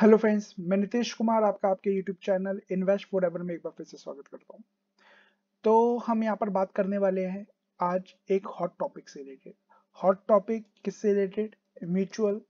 hello friends मैं नितेश कुमार आपका आपके YouTube channel invest forever में एक बार फिर से स्वागत करता हूँ तो हम यहाँ पर बात करने वाले हैं आज एक हॉट टॉपिक से रिलेटेड हॉट टॉपिक किससे रिलेटेड म्यूचुअल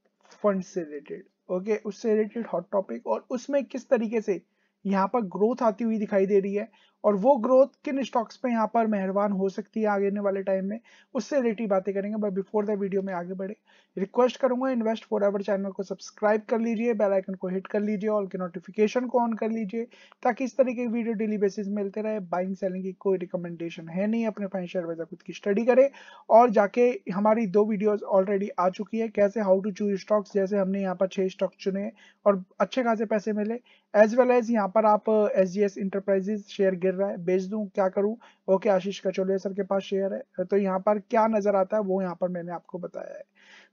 फंड से रिलेटेड ओके उससे रिलेटेड हॉट टॉपिक और उसमें किस तरीके से यहाँ पर ग्रोथ आती हुई दिखाई दे रही है और वो ग्रोथ किन स्टॉक्स पे यहाँ पर मेहरबान हो सकती है आगे आने वाले टाइम में उससे रिलेटेड बातें करेंगे बट बिफोर द वीडियो में आगे बढ़े रिक्वेस्ट करूंगा इन्वेस्ट फॉर एवर चैनल को सब्सक्राइब कर लीजिए बेल आइकन को हिट कर लीजिए और के नोटिफिकेशन को ऑन कर लीजिए ताकि इस तरीके की वीडियो डेली बेसिस मिलते रहे बाइंग सेलिंग की कोई रिकमेंडेशन है नहीं अपने फाइनेंशियल एडवाइजर खुद की स्टडी करें और जाके हमारी दो वीडियोज ऑलरेडी आ चुकी है कैसे हाउ टू चूज स्टॉक्स जैसे हमने यहाँ पर छह स्टॉक चुने और अच्छे खासे पैसे मिले एज वेल एज यहाँ पर आप S G S enterprises share गिर रहा है बेच दूं क्या करूं ओके आशीष कचोलिया सर के पास शेयर है तो यहाँ पर क्या नजर आता है वो यहाँ पर मैंने आपको बताया है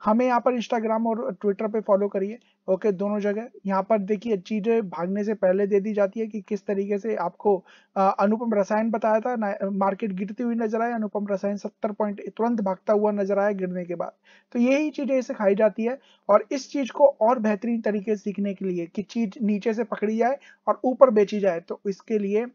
हमें यहाँ पर इंस्टाग्राम और ट्विटर पे फॉलो करिए ओके दोनों जगह यहाँ पर देखिए चीजें भागने से पहले दे दी जाती है कि किस तरीके से आपको अनुपम रसायन बताया था मार्केट गिरती हुई नजर आया अनुपम रसायन सत्तर पॉइंट तुरंत भागता हुआ नजर आया गिरने के बाद तो यही चीजें इसे खाई जाती है और इस चीज को और बेहतरीन तरीके से सीखने के लिए कि चीज नीचे से पकड़ी जाए और ऊपर बेची जाए तो इसके लिए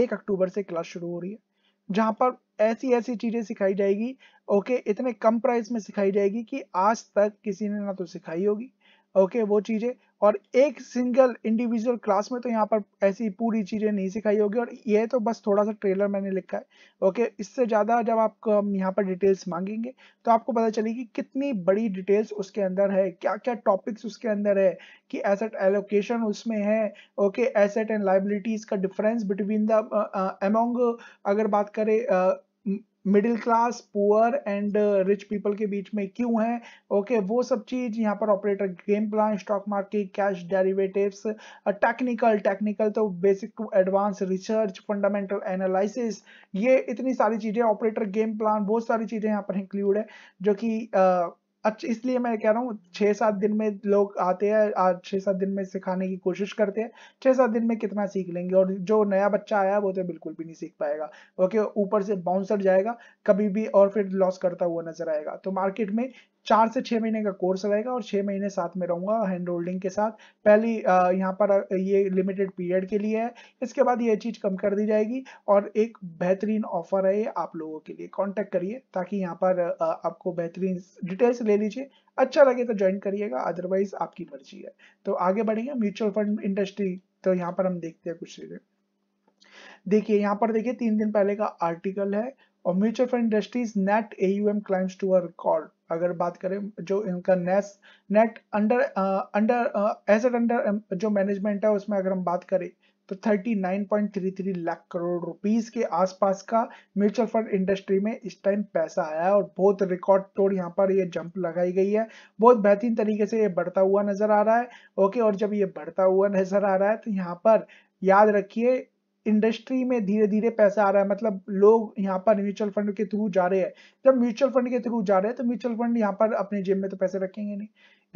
एक अक्टूबर से क्लास शुरू हो रही है जहाँ पर ऐसी ऐसी चीज़ें सिखाई जाएगी ओके इतने कम प्राइस में सिखाई जाएगी कि आज तक किसी ने ना तो सिखाई होगी ओके वो चीजें और एक सिंगल इंडिविजुअल क्लास में तो यहाँ पर ऐसी पूरी चीजें नहीं सिखाई होगी और ये तो बस थोड़ा सा ट्रेलर मैंने लिखा है ओके इससे ज्यादा जब आप यहाँ पर डिटेल्स मांगेंगे तो आपको पता चलेगी कि कितनी बड़ी डिटेल्स उसके अंदर है क्या क्या टॉपिक्स उसके अंदर है कि एसेट एलोकेशन उसमें है ओके एसेट एंड लाइबिलिटीज का डिफरेंस बिटवीन द अमोंग अगर बात करें middle class poor and rich people के बीच में क्यों है ओके okay, वो सब चीज यहाँ पर operator game plan stock market cash derivatives technical technical तो basic to advance research fundamental analysis ये इतनी सारी चीजें ऑपरेटर गेम प्लान बहुत सारी चीजें यहाँ पर इंक्लूड है जो कि uh, अच्छा इसलिए मैं कह रहा हूँ छह सात दिन में लोग आते हैं छह सात दिन में सिखाने की कोशिश करते हैं छह सात दिन में कितना सीख लेंगे और जो नया बच्चा आया वो तो बिल्कुल भी नहीं सीख पाएगा ओके ऊपर से बाउंसर जाएगा कभी भी और फिर लॉस करता हुआ नजर आएगा तो मार्केट में चार से छह महीने का कोर्स रहेगा और छह महीने साथ में रहूंगा हैंड होल्डिंग के साथ पहली यहाँ पर ये लिमिटेड पीरियड के लिए है इसके बाद ये चीज़ कम कर दी जाएगी और एक बेहतरीन ऑफर है ये आप लोगों के लिए कॉन्टेक्ट करिए ताकि यहाँ पर आपको बेहतरीन डिटेल्स ले लीजिए अच्छा लगे तो ज्वाइन करिएगा अदरवाइज आपकी मर्जी है तो आगे बढ़ेंगे म्यूचुअल फंड इंडस्ट्री तो यहाँ पर हम देखते हैं कुछ चीज़ें देखिए यहाँ पर देखिए तीन दिन पहले का आर्टिकल है और mutual fund industries net AUM climbs to a record अगर बात करें जो इनका नेस net under under asset under जो मैनेजमेंट है उसमें अगर हम बात करें तो 39.33 लाख करोड़ रुपीस के आसपास का म्यूचुअल फंड इंडस्ट्री में इस टाइम पैसा आया है और बहुत रिकॉर्ड तोड़ यहाँ पर ये जंप लगाई गई है बहुत बेहतरीन तरीके से ये बढ़ता हुआ नजर आ रहा है ओके और जब ये बढ़ता हुआ नजर आ रहा है तो यहाँ पर याद रखिए इंडस्ट्री में धीरे धीरे पैसा आ रहा है मतलब लोग यहाँ पर म्यूचुअल फंड के थ्रू जा रहे हैं जब म्यूचुअल फंड के थ्रू जा रहे हैं तो म्यूचुअल फंड यहाँ पर अपने जेब में तो पैसे रखेंगे नहीं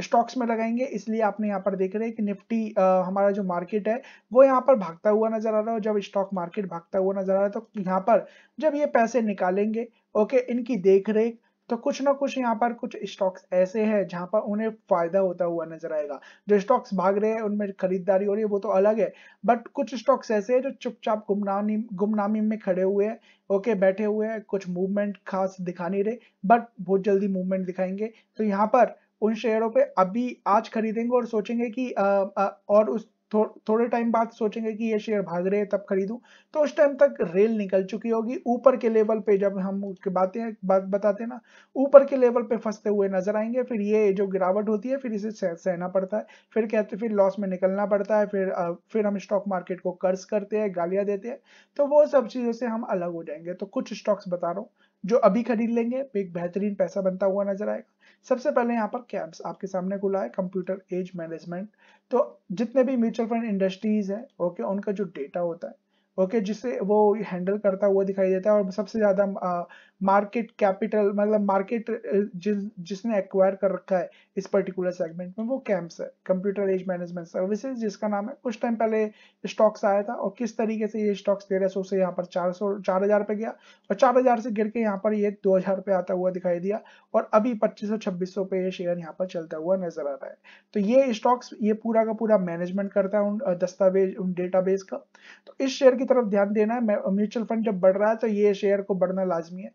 स्टॉक्स में लगाएंगे इसलिए आपने यहाँ पर देख रहे हैं कि निफ्टी आ, हमारा जो मार्केट है वो यहाँ पर भागता हुआ नजर आ रहा है जब स्टॉक मार्केट भागता हुआ नजर आ रहा है तो यहाँ पर जब ये पैसे निकालेंगे ओके इनकी देख रेख तो कुछ ना कुछ यहाँ पर कुछ स्टॉक्स ऐसे हैं जहाँ पर उन्हें फायदा होता हुआ नजर आएगा जो स्टॉक्स भाग रहे हैं उनमें खरीदारी हो रही है वो तो अलग है बट कुछ स्टॉक्स ऐसे हैं जो चुपचाप गुमनामी गुमनामी में खड़े हुए हैं ओके बैठे हुए हैं कुछ मूवमेंट खास दिखा नहीं रहे बट बहुत जल्दी मूवमेंट दिखाएंगे तो यहाँ पर उन शेयरों पे अभी आज खरीदेंगे और सोचेंगे कि आ, आ, और उस थो, थोड़े टाइम बाद सोचेंगे कि ये शेयर भाग रहे हैं तब खरीदूं तो उस टाइम तक रेल निकल चुकी होगी ऊपर के लेवल पे जब हम उसके बातें बात बताते हैं ना ऊपर के लेवल पे फंसते हुए नजर आएंगे फिर ये जो गिरावट होती है फिर इसे सह, सहना पड़ता है फिर कहते फिर लॉस में निकलना पड़ता है फिर फिर हम स्टॉक मार्केट को कर्ज करते हैं गालियां देते हैं तो वो सब चीज़ों से हम अलग हो जाएंगे तो कुछ स्टॉक्स बता रहा हूँ जो अभी खरीद लेंगे तो एक बेहतरीन पैसा बनता हुआ नजर आएगा सबसे पहले यहाँ पर कैम्प्स आपके सामने खुला है कंप्यूटर एज मैनेजमेंट तो जितने भी म्यूचुअल फंड इंडस्ट्रीज है ओके उनका जो डेटा होता है ओके जिसे वो हैंडल करता हुआ दिखाई देता है और सबसे ज्यादा मार्केट कैपिटल मतलब मार्केट uh, जिस जिसने एक्वायर कर रखा है इस पर्टिकुलर सेगमेंट में वो कैम्प्स है कंप्यूटर एज मैनेजमेंट सर्विसेज जिसका नाम है कुछ टाइम पहले स्टॉक्स आया था और किस तरीके से ये स्टॉक्स तेरह सौ से यहाँ पर चार सौ चार हजार पे गया और चार हजार से गिर के यहाँ पर ये दो हजार पे आता हुआ दिखाई दिया और अभी पच्चीस सौ छब्बीस सौ पे ये शेयर यहाँ पर चलता हुआ नजर आ रहा है तो ये स्टॉक्स ये पूरा का पूरा मैनेजमेंट करता है उन दस्तावेज उन डेटाबेस का तो इस शेयर की तरफ ध्यान देना है म्यूचुअल फंड जब बढ़ रहा है तो ये शेयर को बढ़ना लाजमी है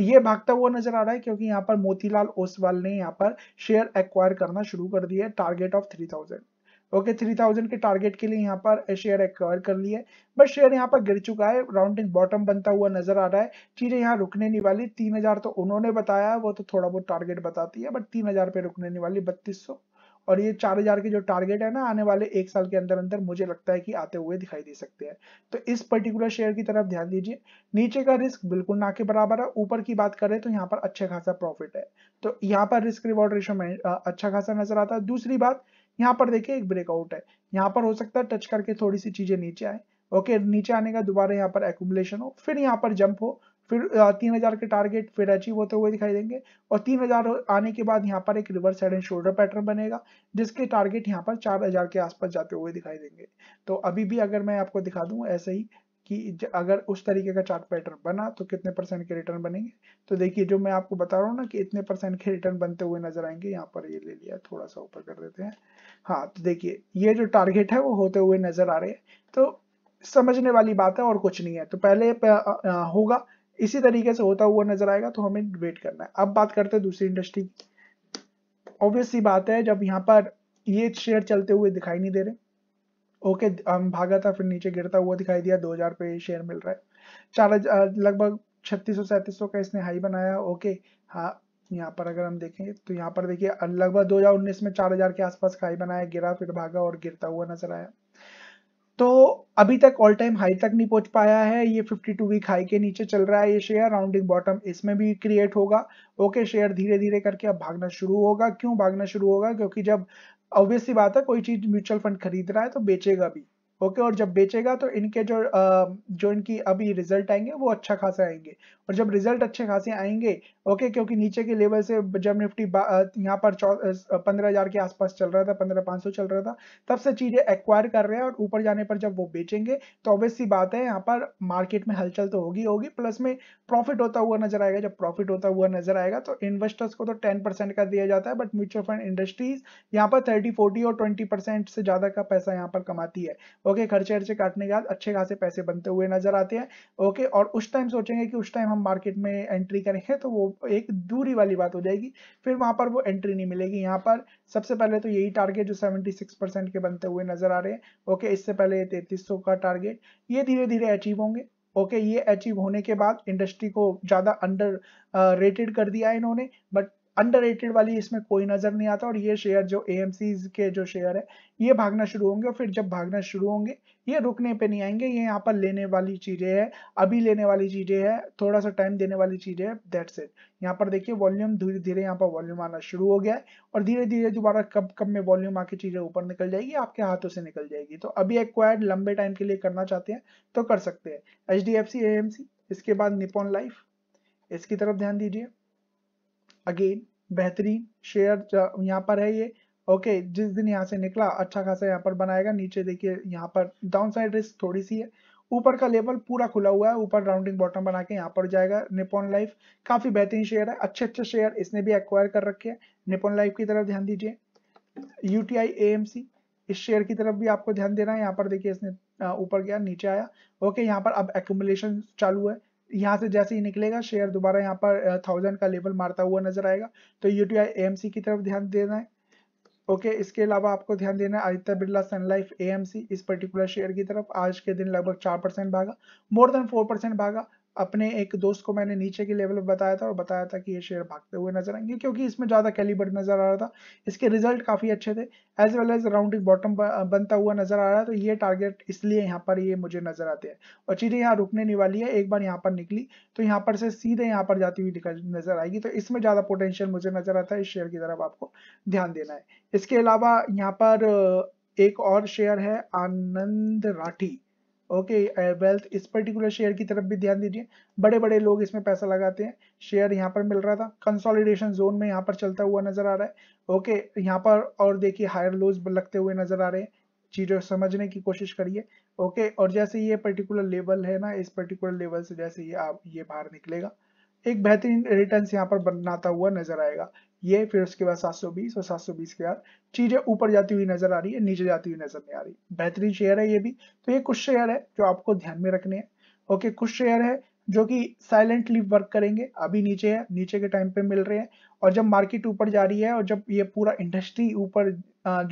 ये भागता हुआ नजर आ रहा है क्योंकि यहाँ पर मोतीलाल ओसवाल ने यहाँ पर शेयर एक्वायर करना शुरू कर दिया है target of three thousand okay three thousand के टारगेट के लिए यहाँ पर शेयर एक्वायर कर लिए बट शेयर यहाँ पर गिर चुका है राउंडिंग बॉटम बनता हुआ नजर आ रहा है चीजें यहाँ रुकने नहीं वाली तीन हजार तो उन्होंने बताया वो तो थोड़ा बहुत टारगेट बताती है बट तीन हजार पे रुकने नहीं वाली बत्तीस सौ और ये चार हजार के जो टारगेट है ना आने वाले एक साल के अंदर अंदर मुझे लगता है कि आते हुए दिखाई दे सकते हैं तो इस पर्टिकुलर शेयर की तरफ ध्यान दीजिए नीचे का रिस्क बिल्कुल ना के बराबर है ऊपर की बात करें तो यहाँ पर अच्छा खासा प्रॉफिट है तो यहाँ पर रिस्क रिवॉर्ड रेशो में अच्छा खासा नजर आता है दूसरी बात यहाँ पर देखिए एक ब्रेकआउट है यहाँ पर हो सकता है टच करके थोड़ी सी चीजें नीचे आए ओके नीचे आने का दोबारा यहाँ पर एकुमुलेशन हो फिर यहाँ पर जंप हो फिर तीन हजार के टारगेट फिर अचीव होते हुए दिखाई देंगे और तीन हजार आने के बाद यहाँ पर एक reverse head and shoulder pattern बनेगा जिसके टारगेट यहाँ पर चार हजार के आसपास जाते हुए दिखाई देंगे तो अभी भी अगर मैं आपको दिखा दूँ ऐसे ही कि अगर उस तरीके का चार्ट पैटर्न बना तो कितने परसेंट के रिटर्न बनेंगे तो देखिए जो मैं आपको बता रहा हूँ ना कि इतने परसेंट के रिटर्न बनते हुए नजर आएंगे यहाँ पर ये ले लिया थोड़ा सा ऊपर कर देते हैं हाँ तो देखिए ये जो टारगेट है वो होते हुए नजर आ रहे हैं तो समझने वाली बात है और कुछ नहीं है तो पहले होगा इसी तरीके से होता हुआ नजर आएगा तो हमें वेट करना है अब बात करते हैं दूसरी इंडस्ट्री की ऑब्वियसली बात है जब यहाँ पर ये शेयर चलते हुए दिखाई नहीं दे रहे ओके हम भागा था फिर नीचे गिरता हुआ दिखाई दिया दो हजार पे शेयर मिल रहा है चार लगभग छत्तीस सौ सैंतीस सौ का इसने हाई बनाया ओके हाँ यहाँ पर अगर हम देखें तो यहाँ पर देखिए लगभग 2019 में 4000 के आसपास का हाई बनाया गिरा फिर भागा और गिरता हुआ नजर आया तो अभी तक ऑल टाइम हाई तक नहीं पहुंच पाया है ये 52 वीक हाई के नीचे चल रहा है ये शेयर राउंडिंग बॉटम इसमें भी क्रिएट होगा ओके शेयर धीरे धीरे करके अब भागना शुरू होगा क्यों भागना शुरू होगा क्योंकि जब ऑब्वियसली बात है कोई चीज म्यूचुअल फंड खरीद रहा है तो बेचेगा भी ओके और जब बेचेगा तो इनके जो जो इनकी अभी रिजल्ट आएंगे वो अच्छा खासा आएंगे और जब रिजल्ट अच्छे खासे आएंगे ओके क्योंकि नीचे के लेवल से जब निफ्टी यहाँ पर पंद्रह हजार के आसपास चल रहा था पंद्रह पांच सौ चल रहा था तब से चीजें एक्वायर कर रहे हैं और ऊपर जाने पर जब वो बेचेंगे तो ऑब्वियस सी बात है यहाँ पर मार्केट में हलचल तो होगी होगी प्लस में प्रॉफिट होता हुआ नजर आएगा जब प्रॉफिट होता हुआ नजर आएगा तो इन्वेस्टर्स को तो टेन परसेंट का दिया जाता है बट म्यूचुअल फंड इंडस्ट्रीज यहाँ पर थर्टी फोर्टी और ट्वेंटी परसेंट से ज्यादा का पैसा यहाँ पर कमाती है ओके खर्चे खर्चे काटने के बाद अच्छे खासे पैसे बनते हुए नजर आते हैं ओके और उस टाइम सोचेंगे कि उस टाइम हम मार्केट में एंट्री करेंगे तो वो एक दूरी वाली बात हो जाएगी फिर वहां पर वो एंट्री नहीं मिलेगी यहाँ पर सबसे पहले तो यही टारगेट जो सेवेंटी परसेंट के बनते हुए नजर आ रहे हैं ओके इससे पहले तैतीस का टारगेट ये धीरे धीरे अचीव होंगे ओके ये अचीव होने के बाद इंडस्ट्री को ज़्यादा अंडर रेटेड कर दिया है इन्होंने बट अंडररेटेड वाली इसमें कोई नजर नहीं आता और ये शेयर जो ए के जो शेयर है ये भागना शुरू होंगे और फिर जब भागना शुरू होंगे ये रुकने पे नहीं आएंगे ये यहाँ पर लेने वाली चीजें है अभी लेने वाली चीजें है थोड़ा सा टाइम देने वाली चीजें है दैट्स इट यहाँ पर देखिए वॉल्यूम धीरे धीरे यहाँ पर वॉल्यूम आना शुरू हो गया है और धीरे धीरे दोबारा कब कब में वॉल्यूम आके चीजें ऊपर निकल जाएगी आपके हाथों से निकल जाएगी तो अभी एक्वायर्ड लंबे टाइम के लिए करना चाहते हैं तो कर सकते हैं एच डी इसके बाद निपोन लाइफ इसकी तरफ ध्यान दीजिए अगेन बेहतरीन शेयर यहाँ पर है ये ओके okay, जिस दिन यहाँ से निकला अच्छा खासा यहाँ पर बनाएगा नीचे देखिए यहाँ पर डाउन साइड रिस्क थोड़ी सी है ऊपर का लेवल पूरा खुला हुआ है ऊपर राउंडिंग बॉटम बना के यहाँ पर जाएगा निपोन लाइफ काफी बेहतरीन शेयर है अच्छे अच्छे शेयर इसने भी एक्वायर कर रखे है निपोन लाइफ की तरफ ध्यान दीजिए यूटीआई ए इस शेयर की तरफ भी आपको ध्यान देना है यहाँ पर देखिए इसने ऊपर गया नीचे आया ओके यहाँ पर अब एकुमुलेशन चालू है यहाँ से जैसे ही निकलेगा शेयर दोबारा यहाँ पर थाउजेंड का लेवल मारता हुआ नजर आएगा तो यूटीआई एएमसी की तरफ ध्यान देना है ओके okay, इसके अलावा आपको ध्यान देना है आदित्य बिरला सनलाइफ एएमसी इस पर्टिकुलर शेयर की तरफ आज के दिन लगभग चार परसेंट भागा मोर देन फोर परसेंट भागा अपने एक दोस्त को मैंने नीचे के लेवल पर बताया था और बताया था कि ये शेयर भागते हुए नजर आएंगे क्योंकि इसमें ज़्यादा कैलिबर नजर आ रहा था इसके रिजल्ट काफ़ी अच्छे थे as well as rounding bottom बनता हुआ नजर आ रहा है तो ये टारगेट इसलिए यहाँ पर ये मुझे नजर आते हैं और चीज़ें यहाँ रुकने नहीं वाली है एक बार यहाँ पर निकली तो यहाँ पर से सीधे यहाँ पर जाती हुई नजर आएगी तो इसमें ज़्यादा पोटेंशियल मुझे नजर आता है इस शेयर की तरफ आपको ध्यान देना है इसके अलावा यहाँ पर एक और शेयर है Anand Rathi okay wealth uh, इस पर्टिकुलर शेयर की तरफ भी ध्यान दीजिए बड़े बड़े लोग इसमें पैसा लगाते हैं शेयर यहाँ पर मिल रहा था कंसोलिडेशन जोन में यहाँ पर चलता हुआ नजर आ रहा है ओके okay, यहाँ पर और देखिए हायर लोज लगते हुए नजर आ रहे हैं चीज़ों समझने की कोशिश करिए ओके okay, और जैसे ये पर्टिकुलर लेवल है ना इस पर्टिकुलर लेवल से जैसे ये आप ये बाहर निकलेगा एक बेहतरीन रिटर्न यहाँ पर बनाता हुआ नजर आएगा ये फिर उसके बाद 720 और 720 के बाद चीजें ऊपर जाती हुई नजर आ रही है नीचे जाती हुई नजर नहीं आ रही बेहतरीन शेयर है ये भी तो ये कुछ शेयर है जो आपको ध्यान में रखने हैं ओके कुछ शेयर है जो कि साइलेंटली वर्क करेंगे अभी नीचे है नीचे के टाइम पे मिल रहे हैं और जब मार्केट ऊपर जा रही है और जब ये पूरा इंडस्ट्री ऊपर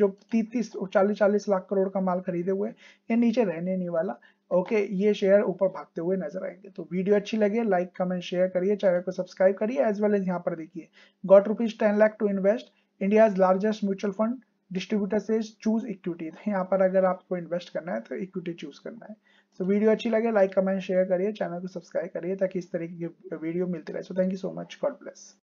जो तीस तीस चालीस चालीस लाख करोड़ का माल खरीदे हुए ये नीचे रहने नहीं वाला ओके ये शेयर ऊपर भागते हुए नजर आएंगे तो वीडियो अच्छी लगे लाइक कमेंट शेयर करिए चैनल को सब्सक्राइब करिए एज वेल एज यहाँ पर देखिए got rupees ten lakh to invest India largest mutual fund distributor से चूज इक्विटी यहाँ पर अगर आपको इन्वेस्ट करना है तो इक्विटी चूज करना है तो so, वीडियो अच्छी लगे लाइक कमेंट शेयर करिए चैनल को सब्सक्राइब करिए ताकि इस तरीके की वीडियो मिलती रहे so thank you so much God bless